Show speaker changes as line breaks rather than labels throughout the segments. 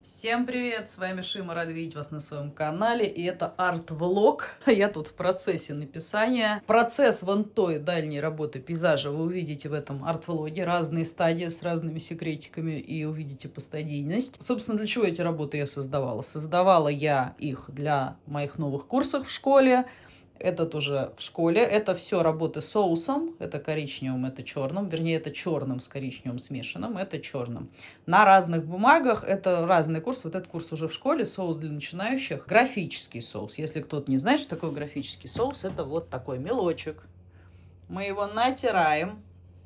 Всем привет, с вами Шима, рад видеть вас на своем канале, и это арт-влог. Я тут в процессе написания. Процесс вон той дальней работы пейзажа вы увидите в этом арт-влоге, разные стадии с разными секретиками, и увидите постадийность. Собственно, для чего эти работы я создавала? Создавала я их для моих новых курсов в школе, этот уже в школе. Это все работы соусом. Это коричневым, это черным. Вернее, это черным с коричневым смешанным. Это черным. На разных бумагах. Это разный курс. Вот этот курс уже в школе. Соус для начинающих. Графический соус. Если кто-то не знает, что такое графический соус, это вот такой мелочек. Мы его натираем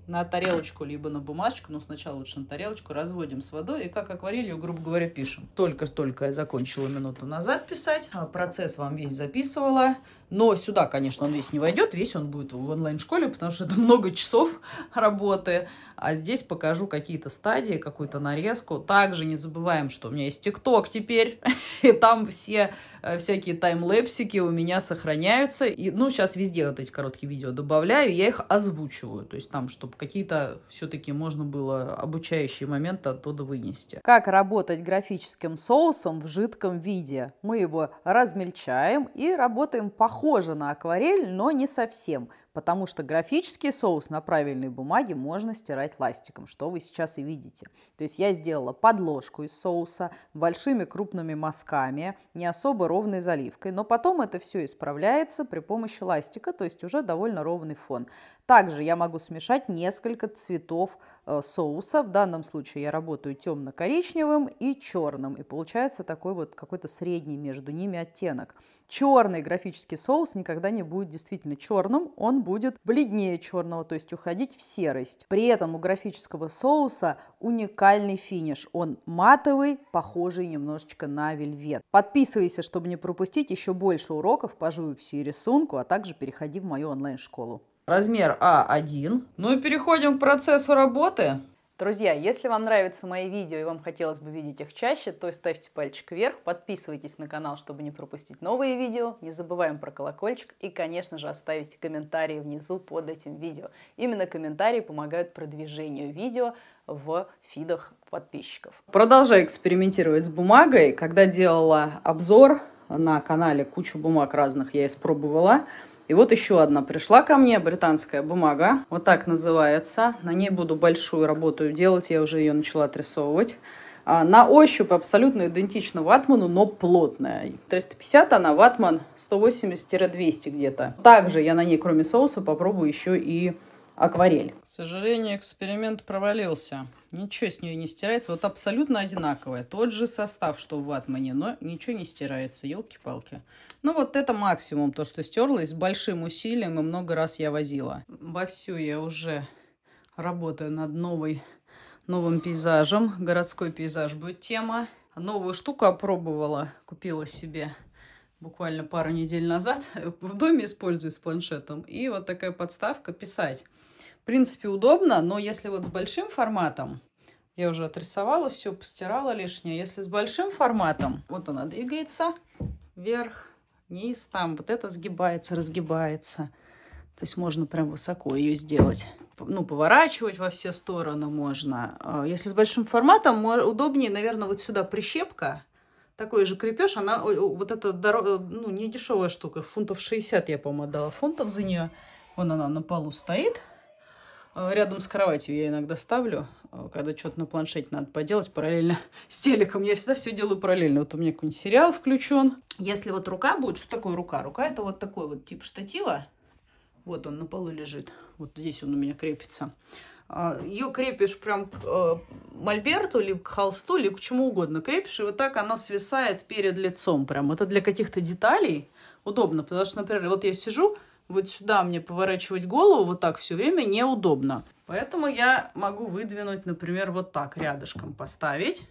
на тарелочку, либо на бумажечку, но сначала лучше на тарелочку, разводим с водой и как акварелью, грубо говоря, пишем. Только-только я закончила минуту назад писать, а процесс вам весь записывала, но сюда, конечно, он весь не войдет, весь он будет в онлайн-школе, потому что это много часов работы, а здесь покажу какие-то стадии, какую-то нарезку. Также не забываем, что у меня есть ТикТок теперь, и там все Э, всякие таймлэпсики у меня сохраняются. И, ну, сейчас везде вот эти короткие видео добавляю, я их озвучиваю. То есть там, чтобы какие-то все-таки можно было обучающие моменты оттуда вынести. Как работать графическим соусом в жидком виде? Мы его размельчаем и работаем похоже на акварель, но не совсем потому что графический соус на правильной бумаге можно стирать ластиком, что вы сейчас и видите. То есть я сделала подложку из соуса большими крупными мазками, не особо ровной заливкой, но потом это все исправляется при помощи ластика, то есть уже довольно ровный фон. Также я могу смешать несколько цветов э, соуса. В данном случае я работаю темно-коричневым и черным. И получается такой вот какой-то средний между ними оттенок. Черный графический соус никогда не будет действительно черным, он будет бледнее черного, то есть уходить в серость. При этом у графического соуса уникальный финиш. Он матовый, похожий немножечко на вельвет. Подписывайся, чтобы не пропустить еще больше уроков по живописи и рисунку, а также переходи в мою онлайн-школу размер А1. Ну и переходим к процессу работы. Друзья, если вам нравятся мои видео и вам хотелось бы видеть их чаще, то ставьте пальчик вверх, подписывайтесь на канал, чтобы не пропустить новые видео, не забываем про колокольчик и, конечно же, оставите комментарии внизу под этим видео. Именно комментарии помогают продвижению видео в фидах подписчиков. Продолжаю экспериментировать с бумагой. Когда делала обзор на канале кучу бумаг разных я испробовала, и вот еще одна пришла ко мне, британская бумага, вот так называется. На ней буду большую работу делать, я уже ее начала отрисовывать. А, на ощупь абсолютно идентична ватману, но плотная. 350 она, а ватман 180-200 где-то. Также я на ней, кроме соуса, попробую еще и акварель. К сожалению, эксперимент провалился. Ничего с нее не стирается. Вот абсолютно одинаковая. Тот же состав, что в ватмане, но ничего не стирается. Елки-палки. Ну, вот это максимум, то, что стерлось. С большим усилием и много раз я возила. Вовсю я уже работаю над новой, новым пейзажем. Городской пейзаж будет тема. Новую штуку опробовала, купила себе буквально пару недель назад. В доме использую с планшетом. И вот такая подставка «Писать». В принципе, удобно, но если вот с большим форматом, я уже отрисовала все, постирала лишнее. Если с большим форматом, вот она двигается вверх, вниз, там вот это сгибается, разгибается. То есть можно прям высоко ее сделать. Ну, поворачивать во все стороны можно. А если с большим форматом, удобнее, наверное, вот сюда прищепка. Такой же крепеж, она вот эта дорога, э, ну, не дешевая штука, фунтов 60 я, по-моему, отдала фунтов за нее. Вон она на полу стоит. А, рядом с кроватью я иногда ставлю, а, когда что-то на планшете надо поделать параллельно с телеком. Я всегда все делаю параллельно. Вот у меня какой-нибудь сериал включен. Если вот рука будет, что такое рука? Рука это вот такой вот тип штатива. Вот он на полу лежит. Вот здесь он у меня крепится. А, Ее крепишь прям к э, мольберту, либо к холсту, либо к чему угодно крепишь, и вот так она свисает перед лицом прям. Это для каких-то деталей удобно, потому что, например, вот я сижу, вот сюда мне поворачивать голову вот так все время неудобно. Поэтому я могу выдвинуть, например, вот так рядышком поставить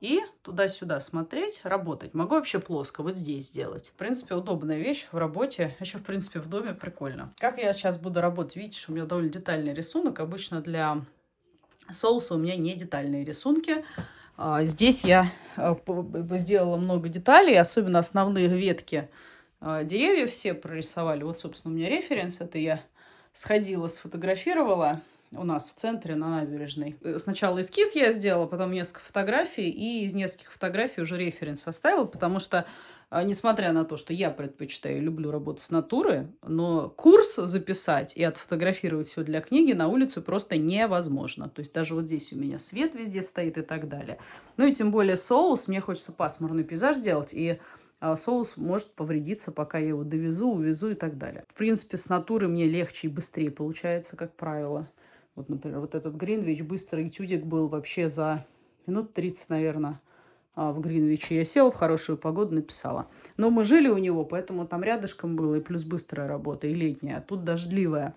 и туда-сюда смотреть, работать. Могу вообще плоско вот здесь сделать. В принципе, удобная вещь в работе, еще, в принципе, в доме прикольно. Как я сейчас буду работать? Видите, что у меня довольно детальный рисунок. Обычно для соуса у меня не детальные рисунки. А, здесь я э, сделала много деталей, особенно основные ветки. А, деревья все прорисовали. Вот, собственно, у меня референс. Это я сходила, сфотографировала у нас в центре на набережной. Э, сначала эскиз я сделала, потом несколько фотографий, и из нескольких фотографий уже референс составила, потому что а, несмотря на то, что я предпочитаю и люблю работать с натуры, но курс записать и отфотографировать все для книги на улицу просто невозможно. То есть даже вот здесь у меня свет везде стоит и так далее. Ну и тем более соус, мне хочется пасмурный пейзаж сделать, и а соус может повредиться, пока я его довезу, увезу и так далее. В принципе, с натуры мне легче и быстрее получается, как правило. Вот, например, вот этот Гринвич, быстрый тюдик был вообще за минут 30, наверное, а, в Гринвиче. Я сел, в хорошую погоду, написала. Но мы жили у него, поэтому там рядышком было и плюс быстрая работа, и летняя, а тут дождливая.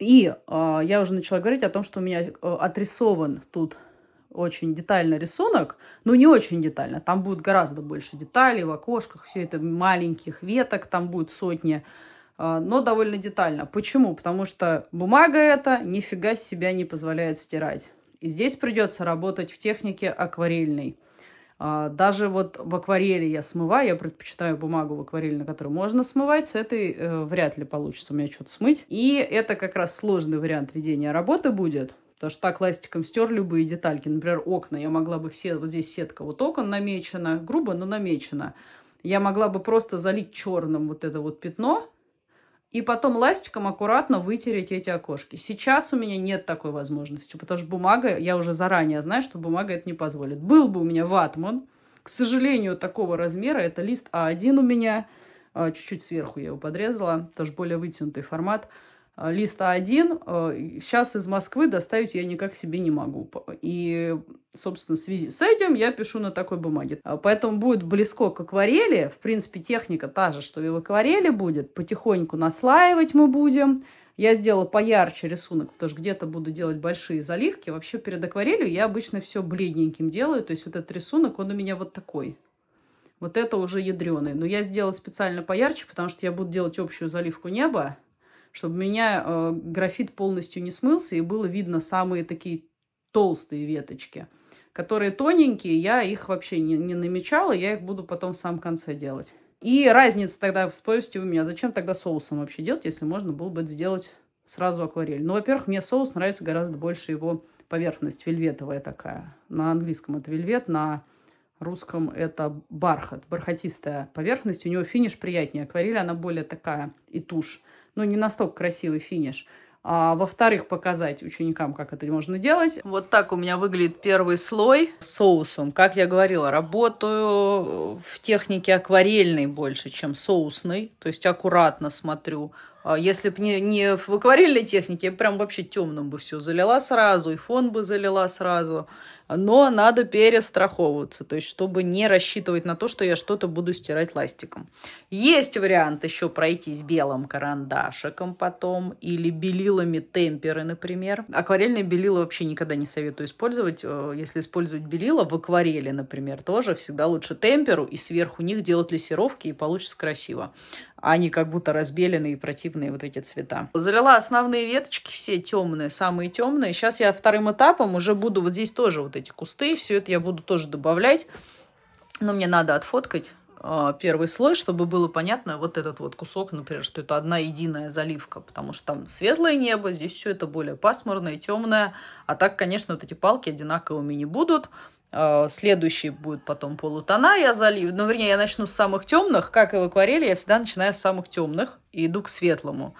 И э, я уже начала говорить о том, что у меня э, отрисован тут очень детальный рисунок, но не очень детально. Там будет гораздо больше деталей в окошках, все это маленьких веток, там будет сотни, а, но довольно детально. Почему? Потому что бумага эта нифига себя не позволяет стирать. И здесь придется работать в технике акварельной. А, даже вот в акварели я смываю, я предпочитаю бумагу в акварели, на которую можно смывать, с этой э, вряд ли получится у меня что-то смыть. И это как раз сложный вариант ведения работы будет, Потому что так ластиком стер любые детальки. Например, окна. Я могла бы все... Вот здесь сетка вот окон намечена. Грубо, но намечена. Я могла бы просто залить черным вот это вот пятно. И потом ластиком аккуратно вытереть эти окошки. Сейчас у меня нет такой возможности. Потому что бумага... Я уже заранее знаю, что бумага это не позволит. Был бы у меня ватман. К сожалению, такого размера. Это лист А1 у меня. А, чуть-чуть сверху я его подрезала. Тоже более вытянутый формат. Э, листа один. сейчас э, из Москвы доставить я никак себе не могу. И, собственно, в связи с этим я пишу на такой бумаге. Э, поэтому будет близко к акварели. В принципе, техника та же, что и в акварели будет. Потихоньку наслаивать мы будем. Я сделала поярче рисунок, потому что где-то буду делать большие заливки. Вообще перед акварелью я обычно все бледненьким делаю. То есть вот этот рисунок, он у меня вот такой. Вот это уже ядреный. Но я сделала специально поярче, потому что я буду делать общую заливку неба чтобы меня э, графит полностью не смылся и было видно самые такие толстые веточки. Которые тоненькие, я их вообще не, не намечала, я их буду потом в самом конце делать. И разница тогда, спросите у меня, зачем тогда соусом вообще делать, если можно было бы сделать сразу акварель? Ну, во-первых, мне соус нравится гораздо больше его поверхность, вельветовая такая. На английском это вельвет, на русском это бархат, бархатистая поверхность. У него финиш приятнее. Акварель, она более такая и тушь ну, не настолько красивый финиш. А, во-вторых, показать ученикам, как это можно делать. Вот так у меня выглядит первый слой с соусом. Как я говорила, работаю в технике акварельной больше, чем соусной. То есть аккуратно смотрю а если бы не, не в акварельной технике, я прям вообще темным бы все залила сразу, и фон бы залила сразу. Но надо перестраховываться, то есть чтобы не рассчитывать на то, что я что-то буду стирать ластиком. Есть вариант еще пройтись белым карандашиком потом или белилами темперы, например. Акварельные белила вообще никогда не советую использовать. Э, если использовать белила в акварели, например, тоже всегда лучше темперу и сверху них делать лессировки и получится красиво а не как будто разбеленные и противные вот эти цвета. Залила основные веточки, все темные, самые темные. Сейчас я вторым этапом уже буду вот здесь тоже вот эти кусты, все это я буду тоже добавлять. Но мне надо отфоткать а, первый слой, чтобы было понятно вот этот вот кусок, например, что это одна единая заливка, потому что там светлое небо, здесь все это более пасмурное, темное, а так, конечно, вот эти палки одинаковыми не будут, а, следующие будут потом полутона я залью. Ну, вернее, я начну с самых темных. Как и в акварели, я всегда начинаю с самых темных и иду к светлому.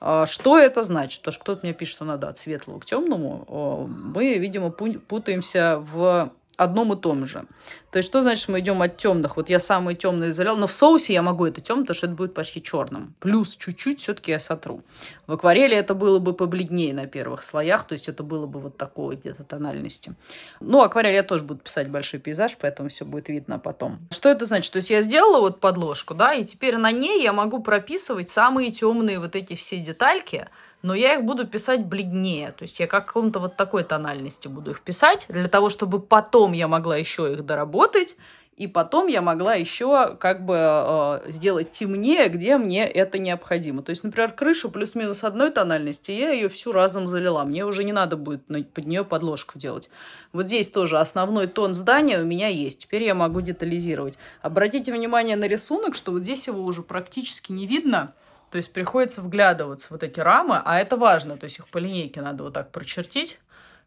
А, что это значит? Потому что кто-то мне пишет, что надо от светлого к темному. А, мы, видимо, путаемся в одном и том же. То есть, что значит, мы идем от темных? Вот я самые темные залил, но в соусе я могу это темным, потому что это будет почти черным. Плюс чуть-чуть все-таки я сотру. В акварели это было бы побледнее на первых слоях, то есть это было бы вот такого где-то тональности. Ну, акварель я тоже буду писать большой пейзаж, поэтому все будет видно потом. Что это значит? То есть я сделала вот подложку, да, и теперь на ней я могу прописывать самые темные вот эти все детальки, но я их буду писать бледнее. То есть я как каком-то вот такой тональности буду их писать, для того, чтобы потом я могла еще их доработать, и потом я могла еще как бы э, сделать темнее, где мне это необходимо. То есть, например, крышу плюс-минус одной тональности, я ее всю разом залила. Мне уже не надо будет под нее подложку делать. Вот здесь тоже основной тон здания у меня есть. Теперь я могу детализировать. Обратите внимание на рисунок, что вот здесь его уже практически не видно. То есть приходится вглядываться в вот эти рамы, а это важно, то есть их по линейке надо вот так прочертить,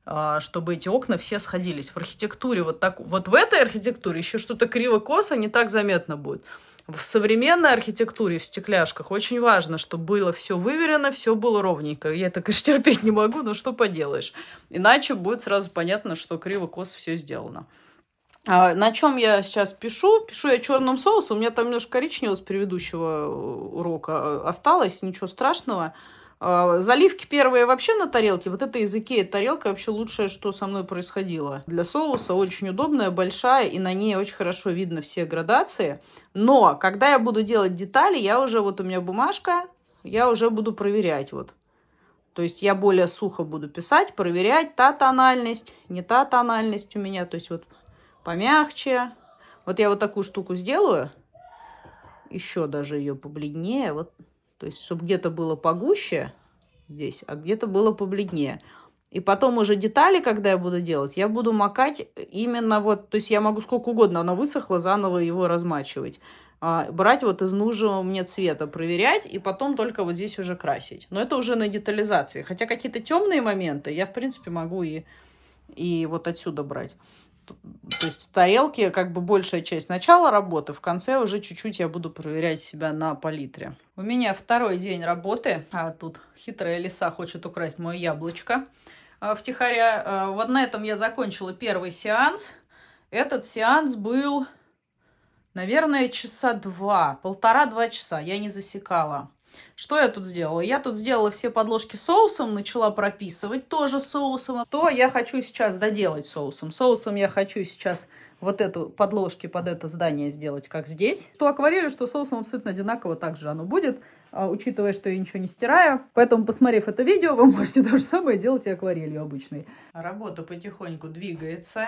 а, чтобы эти окна все сходились. В архитектуре вот так, вот в этой архитектуре еще что-то криво-косо не так заметно будет. В современной архитектуре, в стекляшках, очень важно, чтобы было все выверено, все было ровненько. Я так и терпеть не могу, но что поделаешь. Иначе будет сразу понятно, что криво-косо все сделано. А на чем я сейчас пишу? Пишу я черным соусом. У меня там немножко коричневого с предыдущего э, урока э, осталось, ничего страшного. А, заливки первые вообще на тарелке. Вот это из Икеи тарелка вообще лучшее, что со мной происходило. Для соуса очень удобная, большая, и на ней очень хорошо видно все градации. Но когда я буду делать детали, я уже, вот у меня бумажка, я уже буду проверять вот. То есть я более сухо буду писать, проверять, та тональность, не та тональность у меня. То есть вот помягче. Вот я вот такую штуку сделаю. Еще даже ее побледнее. Вот. То есть, чтобы где-то было погуще здесь, а где-то было побледнее. И потом уже детали, когда я буду делать, я буду макать именно вот... То есть я могу сколько угодно, оно высохло, заново его размачивать. А, брать вот из нужного мне цвета, проверять, и потом только вот здесь уже красить. Но это уже на детализации. Хотя какие-то темные моменты я, в принципе, могу и, и вот отсюда брать то есть в тарелке как бы большая часть начала работы, в конце уже чуть-чуть я буду проверять себя на палитре. У меня второй день работы, а тут хитрая лиса хочет украсть мое яблочко а, втихаря. А, вот на этом я закончила первый сеанс. Этот сеанс был, наверное, часа два, полтора-два часа, я не засекала. Что я тут сделала? Я тут сделала все подложки соусом, начала прописывать тоже соусом. То я хочу сейчас доделать соусом. Соусом я хочу сейчас вот эту подложки под это здание сделать, как здесь. То акварелью, что соусом абсолютно одинаково также оно будет, а, учитывая, что я ничего не стираю. Поэтому, посмотрев это видео, вы можете то же самое делать и акварелью обычной. Работа потихоньку двигается.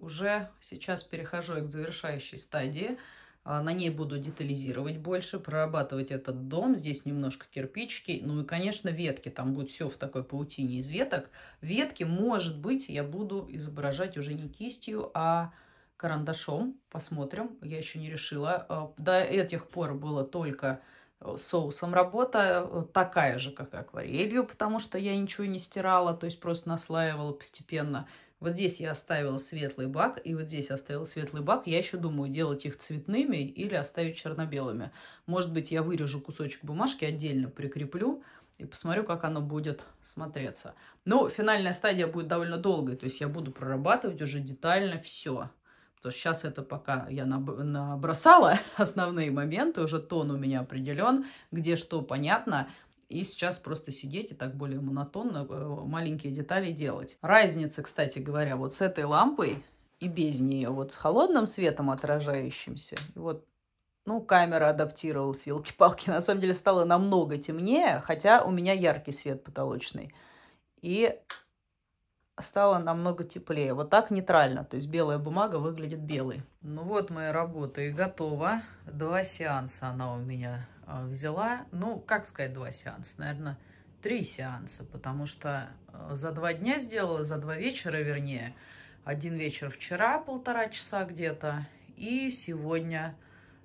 Уже сейчас перехожу к завершающей стадии. А, на ней буду детализировать больше, прорабатывать этот дом. Здесь немножко кирпичики. Ну и, конечно, ветки. Там будет все в такой паутине из веток. Ветки, может быть, я буду изображать уже не кистью, а карандашом. Посмотрим. Я еще не решила. А, до этих пор было только э, соусом работа э, такая же, как акварелью, потому что я ничего не стирала, то есть просто наслаивала постепенно. Вот здесь я оставила светлый бак, и вот здесь оставила светлый бак. Я еще думаю, делать их цветными или оставить черно-белыми. Может быть, я вырежу кусочек бумажки отдельно, прикреплю и посмотрю, как оно будет смотреться. Но финальная стадия будет довольно долгой, то есть я буду прорабатывать уже детально все. То сейчас это пока я набросала основные моменты, уже тон у меня определен, где что понятно, и сейчас просто сидеть и так более монотонно э, маленькие детали делать. Разница, кстати говоря, вот с этой лампой и без нее, вот с холодным светом отражающимся, вот ну, камера адаптировалась, елки-палки. На самом деле стало намного темнее, хотя у меня яркий свет потолочный. И стало намного теплее. Вот так нейтрально, то есть белая бумага выглядит белой. Ну вот моя работа и готова. Два сеанса она у меня а, взяла, ну, как сказать, два сеанса, наверное, три сеанса, потому что э, за два дня сделала, за два вечера, вернее, один вечер вчера, полтора часа где-то, и сегодня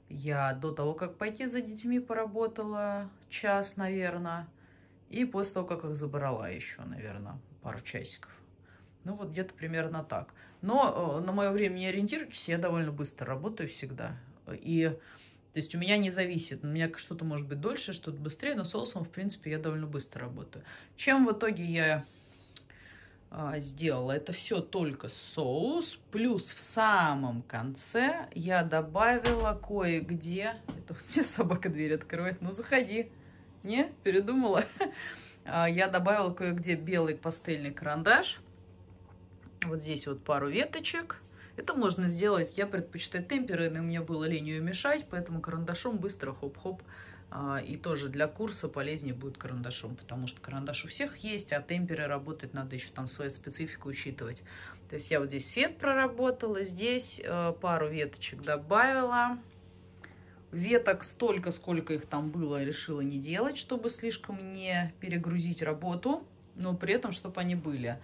я до того, как пойти за детьми, поработала час, наверное, и после того, как их забрала еще, наверное, пару часиков. Ну, вот где-то примерно так. Но э, на мое время не ориентируйтесь, я довольно быстро работаю всегда. И э, то есть у меня не зависит, у меня что-то может быть дольше, что-то быстрее, но соусом, в принципе, я довольно быстро работаю. Чем в итоге я а, сделала? Это все только соус, плюс в самом конце я добавила кое-где... Это мне собака дверь открывает, ну заходи. Не, передумала. А, я добавила кое-где белый пастельный карандаш. Вот здесь вот пару веточек. Это можно сделать, я предпочитаю темперы, но у меня было лень ее мешать, поэтому карандашом быстро хоп-хоп. А, и тоже для курса полезнее будет карандашом, потому что карандаш у всех есть, а темперы работать надо еще там свою специфику учитывать. То есть я вот здесь свет проработала, здесь э, пару веточек добавила. Веток столько, сколько их там было, решила не делать, чтобы слишком не перегрузить работу, но при этом, чтобы они были.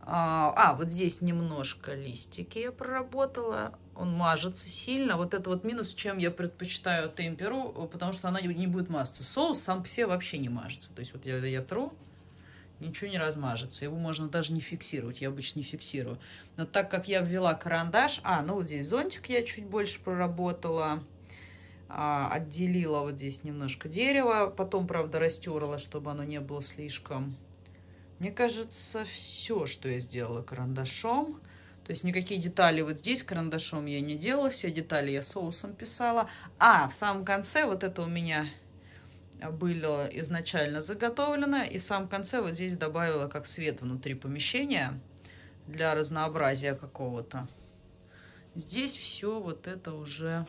А, а, вот здесь немножко листики я проработала. Он мажется сильно. Вот это вот минус, чем я предпочитаю темперу, потому что она не будет мазаться. Соус сам по себе вообще не мажется. То есть вот я, я тру, ничего не размажется. Его можно даже не фиксировать. Я обычно не фиксирую. Но так как я ввела карандаш... А, ну вот здесь зонтик я чуть больше проработала. А, отделила вот здесь немножко дерева. Потом, правда, растерла, чтобы оно не было слишком мне кажется, все, что я сделала карандашом, то есть никакие детали вот здесь карандашом я не делала, все детали я соусом писала. А, в самом конце вот это у меня было изначально заготовлено, и в самом конце вот здесь добавила как свет внутри помещения для разнообразия какого-то. Здесь все вот это уже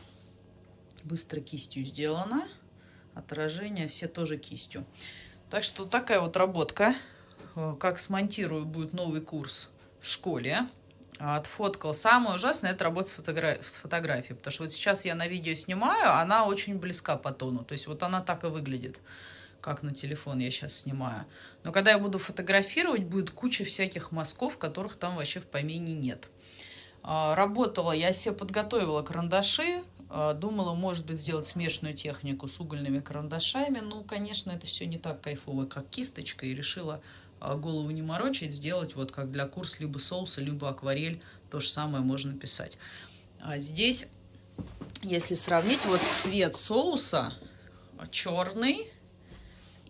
быстро кистью сделано. отражения все тоже кистью. Так что такая вот работка. Э, как смонтирую будет новый курс в школе. А, отфоткал. Самое ужасное – это работа с, фотогра... с фотографией, потому что вот сейчас я на видео снимаю, она очень близка по тону, то есть вот она так и выглядит как на телефон я сейчас снимаю. Но когда я буду фотографировать, будет куча всяких мазков, которых там вообще в помине нет. А, работала, я себе подготовила карандаши, а, думала, может быть, сделать смешанную технику с угольными карандашами. Ну, конечно, это все не так кайфово, как кисточка, и решила а голову не морочить, сделать вот как для курс либо соуса, либо акварель, то же самое можно писать. А здесь, если сравнить, вот цвет соуса черный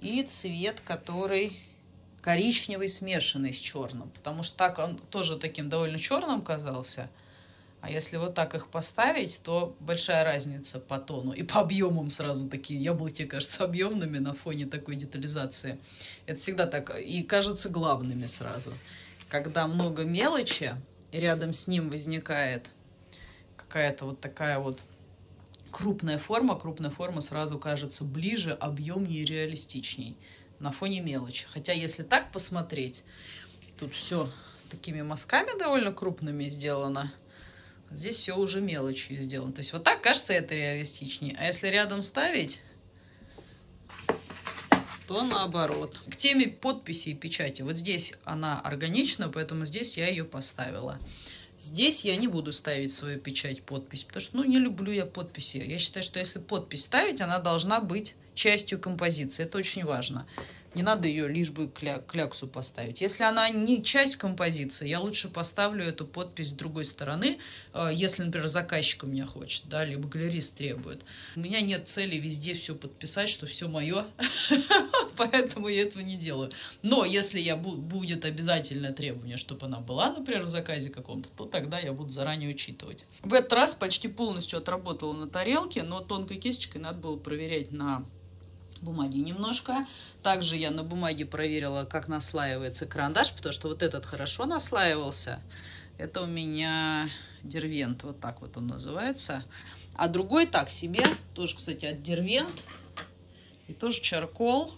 и цвет, который коричневый смешанный с черным, потому что так он тоже таким довольно черным казался – а если вот так их поставить, то большая разница по тону и по объемам сразу такие яблоки кажутся объемными на фоне такой детализации. Это всегда так и кажутся главными сразу. Когда много мелочи, и рядом с ним возникает какая-то вот такая вот крупная форма, крупная форма сразу кажется ближе, объемнее и реалистичней на фоне мелочи. Хотя если так посмотреть, тут все такими мазками довольно крупными сделано – Здесь все уже мелочью сделано. То есть вот так, кажется, это реалистичнее. А если рядом ставить, то наоборот. К теме подписи и печати. Вот здесь она органична, поэтому здесь я ее поставила. Здесь я не буду ставить свою печать, подпись, потому что, ну, не люблю я подписи. Я считаю, что если подпись ставить, она должна быть частью композиции. Это очень важно. Не надо ее лишь бы кля кляксу поставить. Если она не часть композиции, я лучше поставлю эту подпись с другой стороны, э, если, например, заказчик у меня хочет, да, либо галерист требует. У меня нет цели везде все подписать, что все мое, поэтому я этого не делаю. Но если я бу будет обязательное требование, чтобы она была, например, в заказе каком-то, то тогда я буду заранее учитывать. В этот раз почти полностью отработала на тарелке, но тонкой кисточкой надо было проверять на бумаги немножко. Также я на бумаге проверила, как наслаивается карандаш, потому что вот этот хорошо наслаивался. Это у меня Дервент, вот так вот он называется. А другой так себе, тоже, кстати, от Дервент. И тоже чаркол.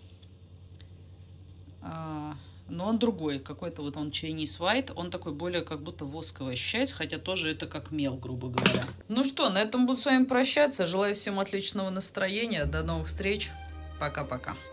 А, но он другой, какой-то вот он Chinese White, он такой более как будто восковая часть, хотя тоже это как мел, грубо говоря. Ну что, на этом буду с вами прощаться. Желаю всем отличного настроения, до новых встреч! Пока-пока.